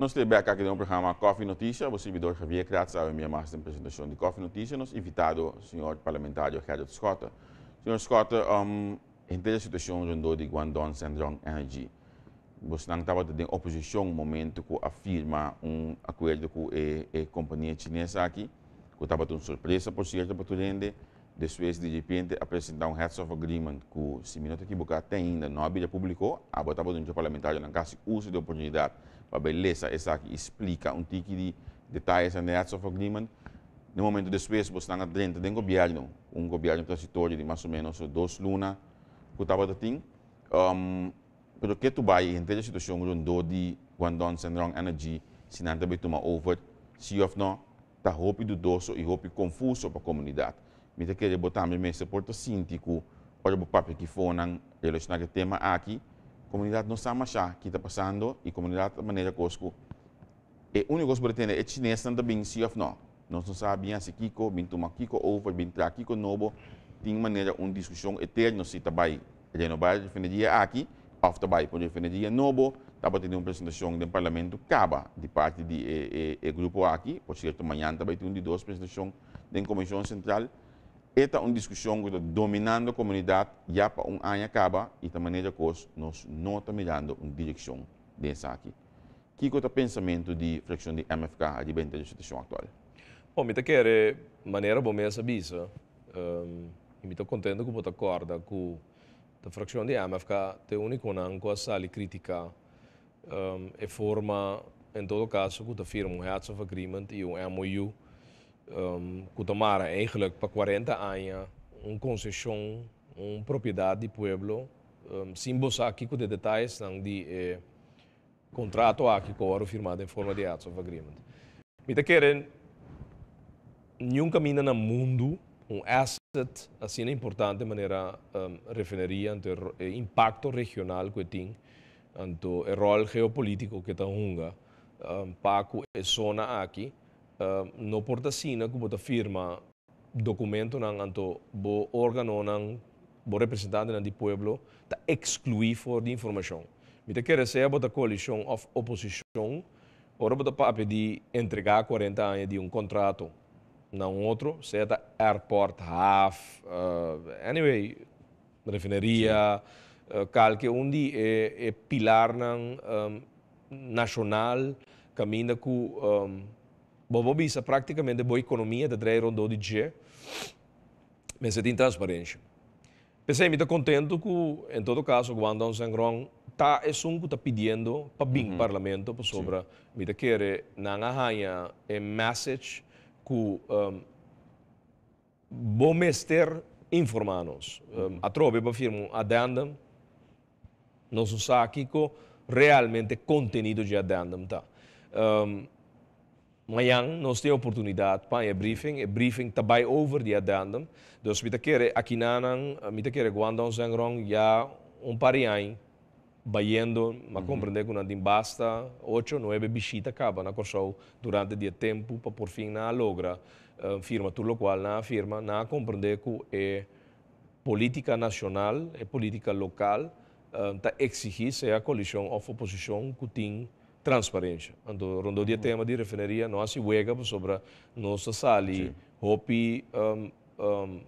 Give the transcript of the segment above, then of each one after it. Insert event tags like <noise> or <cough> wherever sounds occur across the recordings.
Nós temos aqui no programa Coffee Notícias, o servidor Javier Kratz, a minha mais de apresentação de Coffee Notícias, Nós invitado, o senhor parlamentar Gerard Scotta. Senhor Scotta, um, entende a situação de Guangdong Shandong Energy. Você não estava tendo oposição no momento que afirma um acordo com a, a companhia chinesa aqui, que estava tendo surpresa, por certo, para tudo depois de repente apresentar um Heads of Agreement com o me não equivocar, tá até ainda não já publicou, ah, a botar do um parlamentar não caso uso de oportunidade para beleza, essa aqui explica um tique de detalhes no Heads of Agreement. No momento depois, você está dentro de um governo, um governo transitório de mais ou menos dois lunas, que estava a ter, Mas o que tu vai entender a situação onde de quando Sendrong Energy se não também toma over, se of não, está roupa do doce e roupa confuso para a comunidade miten querer botar meu mês suporto síntico, olha o papo que foram relacionar o tema aqui, comunidade não sabe achar que está passando e comunidade da maneira cosco. E o único que tem é chinês também, se ou não. Nós não sabemos se Kiko, bem tomar Kiko over, bem trazer Kiko novo, tem maneira uma discussão eterna se está bem renovar a dia aqui, ou está bem para a dia novo, está para ter uma apresentação do parlamento, acaba de parte do grupo aqui, por certo, amanhã também tem uma de duas apresentações da Comissão Central, esta é uma discussão que está dominando a comunidade já para um ano acaba e da maneira que nós não estamos mirando uma direção dessa aqui. Que é o pensamento de flexão de MFK de bem da situação atual? Bom, me quer ehm, maneira bom mesmo sabia, um, e estou contente que você acorda que a fração de MFK tem único não a sala crítica um, ehm, forma, em todo caso, que está firma um Heads of Agreement e um MOU um, ehm, Cotamara, eigenlijk para 40 anos, uma concessão, uma propriedade ehm, de pueblo. Um, Simbos aqui de detalhes não de eh, contrato aqui com ouro firmado em forma de Acts of Agreement. Mita te querem, nenhum caminho no mundo, um asset assim é importante maneira um, ehm, referia impacto regional que tem, o rol geopolítico que está hunga, um, para a zona aqui. uh, no porta sina ku bota firma documento nang anto bo organo nang bo representante nang di pueblo ta exclui for di information. Mita kere se bota coalition of opposition ora bota pape di entregar 40 anni di un contrato na un outro, se ta airport half uh, anyway refineria sì. Uh, eh, calche undi e, e pilar nang um, ehm, nacional cammina cu um, ehm, Bobo Bisa praticamente boa economia de três rondou de G, mas é de transparência. Pensei, me está contente que, em todo caso, quando o Sangron está é um que está pedindo para vir uhum. -huh. parlamento para sobre, me está querer não arranha é message que um, bom mestre informanos. Um, ehm, a trobe para firmo adendam, não se sabe que realmente contenido de adendam está. Um, Amanhã nós temos a oportunidade para a briefing, a briefing também sobre dia dando. Então, se quer eh, aqui na eh, mita quer quando eh, nós engrão já um pariain baiendo, mas mhm. compreender que não basta 8, 9 visitas acaba na corção durante dia tempo para por fim na logra firma tudo o qual na firma na compreender que é política nacional é política local está uh, exigir se a colisão ou oposição que tem transparência. Então, rondou uhum. tem de refinaria nossa e huega sobre nossa sala. E hopi, um, um,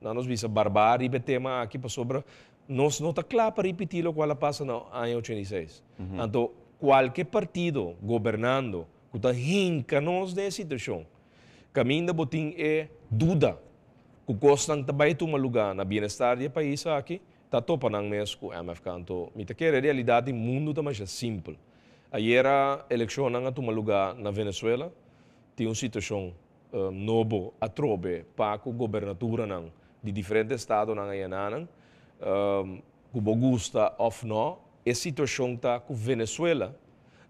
não nos visa barbar o tema aqui sobre nós não está claro para repetir o que passa no ano 86. Uhum. Então, qualquer partido governando, que está rinca nós dessa situação, caminho da botim é dúvida. Que gostam também de um lugar na bem-estar do país aqui, está topando na é mesmo com a MFK. Então, me tá quer a realidade do mundo também é simples. Aí era eleição não tomou lugar na Venezuela. Tem uma situação uh, eh, nova, atrobe, para a governatura não, de diferentes estados não ehm, é não. Um, gusta of não. A situação está com Venezuela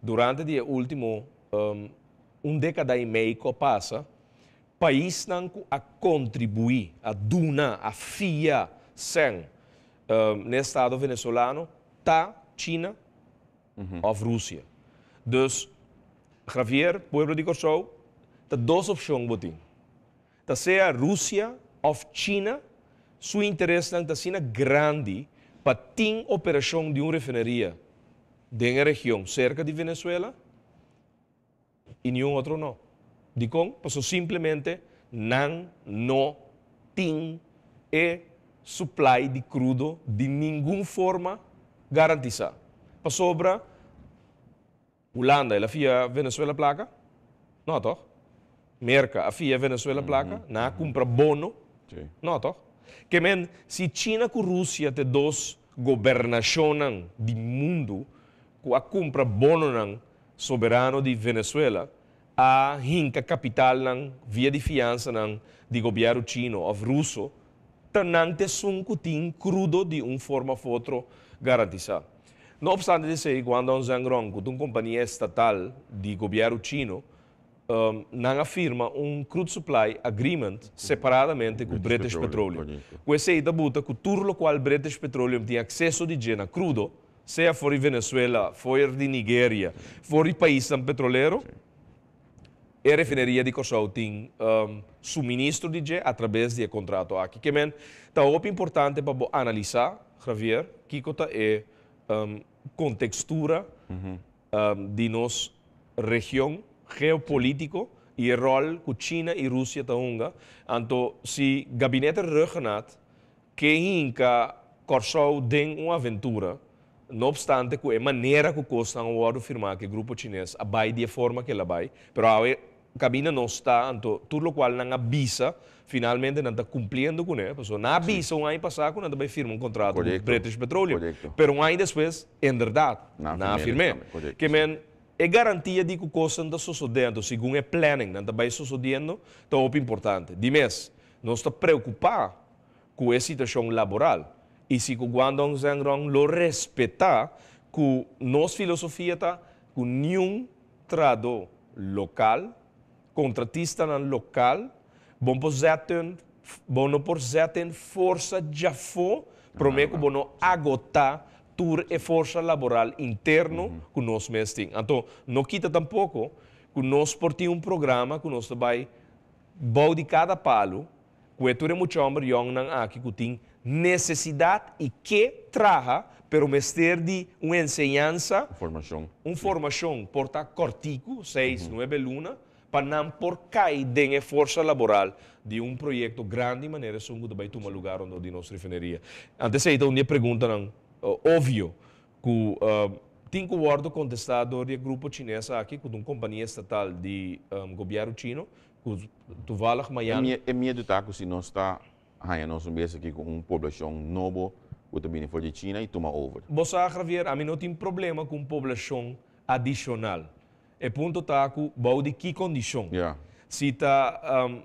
durante o último um, ehm, um década e meio que passa, país não a contribuir, a duna, a fia, sem um, no estado venezuelano, tá China, uhum. -huh. ou Rússia. Dus Javier, Pueblo de Kosovo, tem duas opções botin. Dat seja Rússia ou China, seu interesse na sendo grande para ter operação de uma refinaria de uma região cerca de Venezuela e nenhum outro não. De como? Passou simplesmente não, não tem e supply de crudo de nenhuma forma garantizar. Para sobra Uganda ist vier Venezuela placa? No, doch. Merca a vier Venezuela mhm. Plaka. Mm -hmm. Na, compra bono. Sí. No, doch. Que men, si China con Rusia te dos gobernacionan di mundo, a compra bono soberano di Venezuela, a hinka capital nan, via di fianza nan, di governo chino o russo, tanante sun cutin crudo di un forma fotro garantizzato. No obstante de quando quando um sangrão de uma companhia estatal de governo chino um, não afirma um crude supply agreement separadamente com o British Petroleum. Com esse aí, debuta que tudo o qual o British Petroleum tem acesso de gena crudo, seja fora de Venezuela, fora de Nigéria, fora de país petroleiro, a refinaria de Kosovo tem um, suministro de gê através de contrato aqui. Que então, é importante para analisar, Javier, que é um, contextura uhum. um, de nossa região, geopolítico e o rol que China e Rússia estão. Então, se o gabinete regional que inca correu den uma aventura, não obstante que é maneira que custa um ouro firmar que o grupo chinês abaixa de forma que ela abaixa, pero cammina não está, então tudo o qual não avisa, finalmente não está cumprindo com ele. Eh, Pessoa, não avisa um ano passado, não vai firmar um contrato correcto, com British Petroleum. Mas um ano depois, em verdade, não firmei. Que men, é garantia de que coisas não sucedendo, segundo é planning, não vai sucedendo, então é importante. Dimes, não está preocupado com a situação laboral. E se o Guangdong Zhengrong lo respeitar, que nossa filosofia está que nenhum trado local contratista contratisten local, bono zetten, bono por zetten força já foi, prometo bono agotar tur e força laboral interno uhum. que nós mesmos Então, não quita tampouco que nós por um programa que nós vai bom de cada palo, que é tudo muito homem young nan aqui que tem necessidade e que traga para o mestre de uma ensinança, uma formação, uma formação porta cortico, seis, uhum. nove luna, Panampor cai den é força laboral de um projeto grande de maneira sungo vai tomar lugar onde nós refineria. Antes de então, uma pergunta, uh, óbvio, que uh, tem que o contestado de grupo chinês aqui, com uma companhia estatal de um, ah, governo chino, que tu valas Miami. É medo é tá que se não está aí nós tá, mesmo aqui com uma população nova, que também foi de China e toma over. Você, Javier, a mim não tem problema com uma população adicional e punto taku bau di chi condition. Yeah. ta um,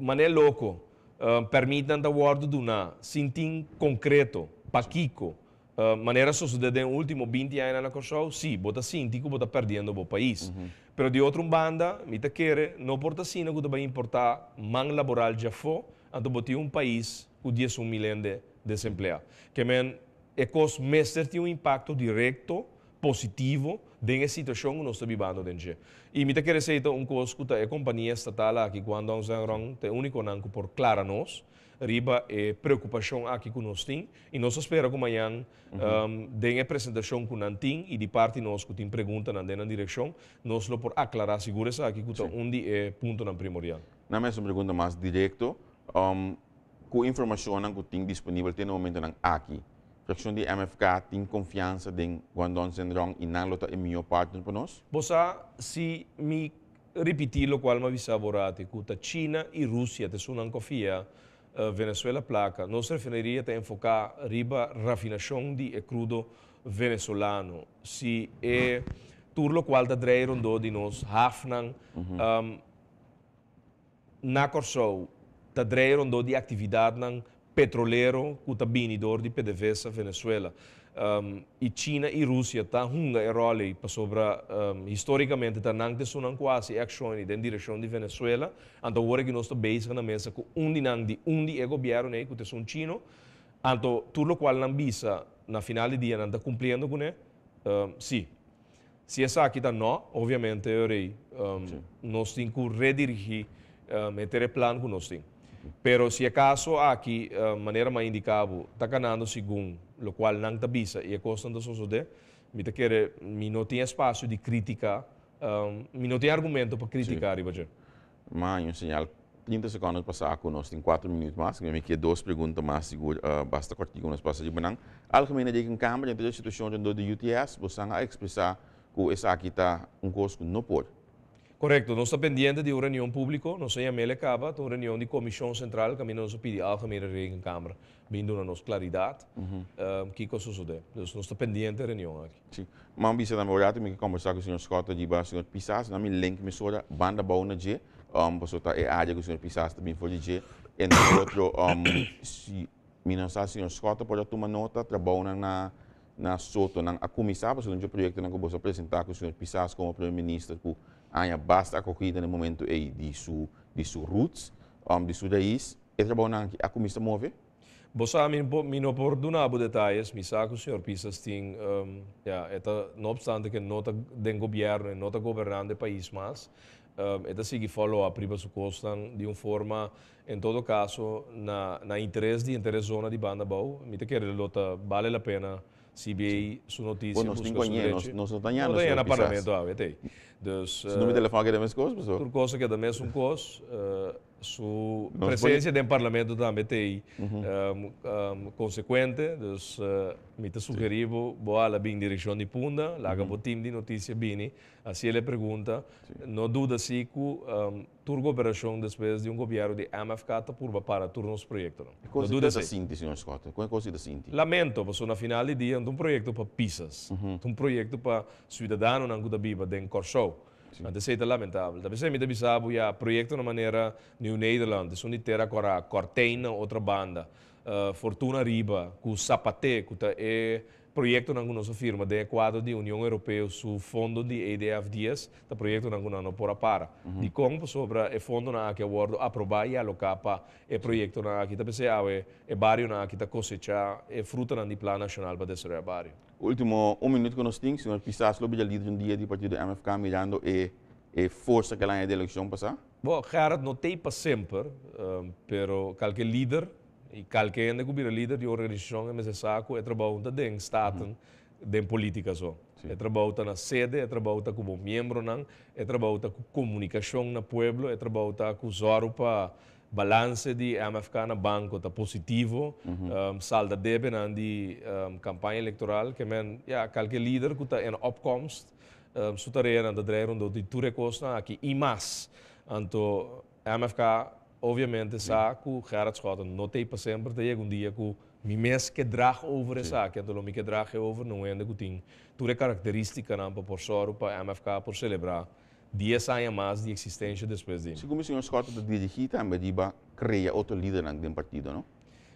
mané loco, um, permitan da guardo duna sintin concreto, paquico, uh, um, manera so sucede en ultimo 20 anni na Kosovo, si sí, bota sintico, bota perdendo bo país. Uh mhm. -huh. Pero de outra banda, mita quere, não porta sino que vai importar man laboral já fo, anto boti un país com 10 milhões de desempleados. Que men, é cos mestre ti un impacto direto positivo a situação que nós estamos vivendo E me quero dizer então, um coisa que eh, a companhia estatal aqui, quando nós estamos é único nanco por clara nós, riba é eh, preocupação aqui que nós temos, e nós esperamos que amanhã uhum. um, den a apresentação que nós temos, e de parte nós que temos perguntas na direção, nós lo por aclarar segurança aqui que eh, onde é ponto não primordial. Na mesma pergunta mais direto, um, informação que tem disponível tem no momento aqui? di MFK ting confiança ding Guangdong Zhendrong inalota e mio partner por nós? Bosa, se mi ripeti lo qual ma vi saborati, cuta Cina e Russia te sunan cofia eh, Venezuela placa, nostra refineria te enfoca riba raffinazione di e crudo venezuelano. Si e turlo qual da drei rondo di nos hafnan uh -huh. um, na corso da drei rondo di attività nan petroleiro, cutabini de ordem, PDVSA, Venezuela. Um, e China ehm, e Rússia tá um role para sobre um, historicamente tá não de sunan quase action e direção de Venezuela então agora que nós está base na mesa com um de di de um de é governo né que tem um chino então tudo o qual não bisa na final de dia não está cumprindo com né um, ehm, sim se essa aqui tá não obviamente eu rei um, nós temos que redirigir um, meter plano com nós temos Pero si acaso aquí, uh, eh, manera más indicado, está ganando según lo cual no te avisa y acosta de suceder, tá mi te quiere, mi no tiene espacio de crítica, um, ehm, mi no tiene argumento para criticar. Sí. Mas um sinal 30 segundos passar conosco em 4 minutos mais, que me que duas perguntas mais seguro, uh, eh, basta cortigo nos passa de banang. Algemene de em câmara, dentro da situação de UTS, você expressar que essa aqui está um curso que não pode. Correcto, nos está pendiente de una reunión pública, nos em ML acaba, de una reunión de comisión central, que se pedimos a minha em Câmara, vindo a nossa nos o uhum. um, que isso sucede. Então, nós está pendente reunión. reunião aqui. Sim. Mas, vice da Morata, eu conversar com o senhor Scott e o senhor Pissas, na minha link, me soa banda boa na G, um, para soltar a área que o senhor Pissas também foi de G, entre <coughs> outro, um, se, minha nossa, o senhor Scott tu tomar nota, trabalha na na Soto, na a comissar, para pues, o projeto que eu vou apresentar com señor senhor como primeiro-ministro, aan basta ako kuita ne momento e di su di su roots um di su dais e trabo na ki ako mista move Bosa min bo min opportuna abu detalhes, misa ko senhor Pisas ting um, ehm, ya, eta no obstante que nota den governo, nota governante país mas, um, eta sigi follow up priva su costan di un forma in todo caso na na interesse di interesse zona di banda bau, mi te quer lota vale la pena CBI sí. su noticia. Bueno, cinco años, nos, no dañaron. para mí, todavía. Entonces, Se não me eh, telefone que é da mesma coisa, Por causa que é da é mesma coisa, uh, su Nos presencia voy... en el Parlamento da MTI, uh eh, -huh. Eh, um, um, consecuente, entonces uh, eh, me te sugerimos sí. a la bien dirección de Punda, la uh -huh. team de noticias bini, así le pregunta, sí. no duda si que um, tu cooperación después de un gobierno de MFK te purva para turnos proyectos. No? ¿Cuál no es la síntesis, señor Scott? Lamento, porque al final de día es un proyecto para Pisas, uh -huh. un proyecto para ciudadanos que viven en Corchou. Sim. é lamentável. zeker lamentabel. Dat is met de ja, projecten op manier Nieuw-Nederland. Dus niet terra cora, Cortena, outra banda. Uh, Fortuna Riba, ku Sapate, ku ta e... proiectul nangu nosso firma de quadro de União Europeia su fundo de EDF dias da projeto nangu nano por para uhum. de como sobre o fundo na que acordo aprovar e alocar para o projeto na que tá pensando é barrio na que tá cosechar é fruta na de plano nacional para desse barrio último un minuto que nós temos senhor Pissas lobe já líder de um dia de partido MFK mirando e e forza que lá é de eleição passar bom Gerard notei para sempre um, ehm, pero qualquer líder E qualquer de vira líder de organização, é necessário é trabalhar dentro do Estado, uhum. dentro política só. É trabalhar na sede, é trabalhar como membro, não, é trabalhar com comunicação na pueblo, é trabalhar com zoro para balance di MFK na banco está positivo, uhum. um, salda deve na um, campanha eleitoral, que men, yeah, qualquer líder que está em opcoms, um, sutarena da dreira onde de ture costa aqui e mais, então MFK obviamente zaak Gerard Schotten notei para sempre daí algum dia que mi mes que drag over is que en tolo mi que drag over no ende que tem tura característica não para por para MFK para celebrar dias a mais de existência depois de segundo o senhor Schotten de dirigir também de ba cria outro líder na dem partido não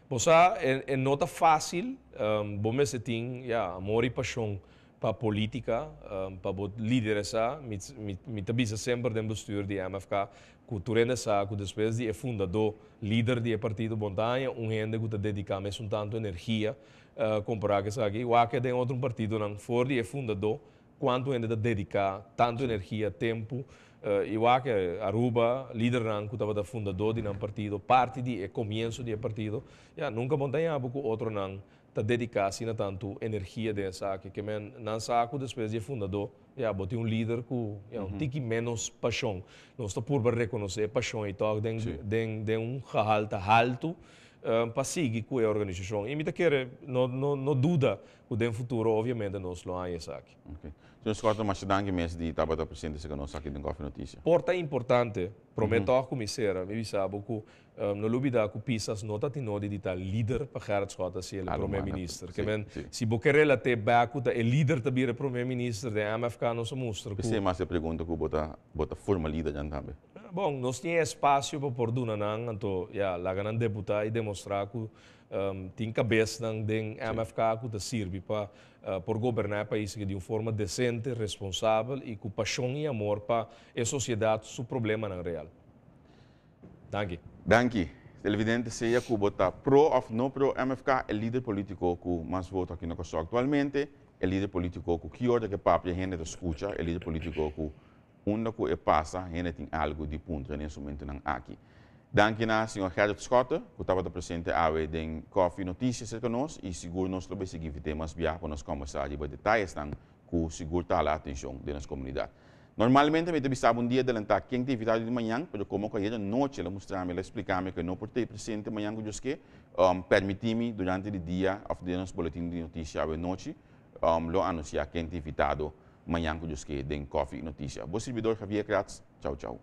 Bossa é, é nota fácil, um, bom mês tem, yeah, amor e paixão para política, um, para bod lidere sa, sempre dem bestuur di MFK, ku turene sa, ku depois de e fundador, líder di partido Montanha, um rende que te dedica mais um tanto energia, uh, comparar que sa aqui, o que tem outro partido não for di e fundador, quanto ainda de dedicar tanto energia, tempo, uh, o que Aruba, líder não, que estava fundador de um partido, parte de, e começo de um partido, já, nunca montanha com outro não, ta dedicar na tanto energia de saque que men nan saco depois de fundador já botei um líder com já, um tiki menos paixão nós está por reconhecer paixão e tal den den den um alta alto um, para seguir com a organização e me quer não não não duda o den futuro obviamente nós lo há saque okay. Então, escuta mais dangue mês de tabata presidente se que nós aqui den Coffee Notícia. Porta importante, prometo uhum. a comissera, me sabe que um, ehm, no lubida ku pisas nota ti nodi dita líder pa eh, Gerard Schot as ele premier-minister. Que men si Boquerela te baku ta e líder ta bira premier-minister de AMFK no se mostra. Que se mais se pergunta ku bota bota forma líder jan tambe. Bom, nós tinha espaço para por duna nan, anto ya la ganan deputa e demonstrar ku um, tem cabeça não tem MFK que da serve pa uh, por governar o país de uma forma decente, responsável e com paixão e amor pa a sociedade, su problema não real. Obrigado. Danke. Televidente seja Kubota, pro ou não pro MFK, é líder político que mais vota aqui no el atualmente, é líder político que quiere que papi gente te escucha, el líder político que uno que pasa, gente tem algo de ponto nesse ese momento aqui. Danke na senhor Gerrit Schotter, que estava presente awe den Coffee Notícias com nós e seguro nós vamos seguir temas via para nós conversar e detalhes que seguro está a atenção da nossa comunidade. Normalmente me entrevistava un día quién te atividade de mañana, pero pues como que noche noche ela y le explicarme que no por ti presente mañana que es que um, permitir durante el día ofrecer los boletines de noticias a la um, lo anunciar que invitado mañana que es que den coffee Noticias. Vos servidor Javier Kratz, chau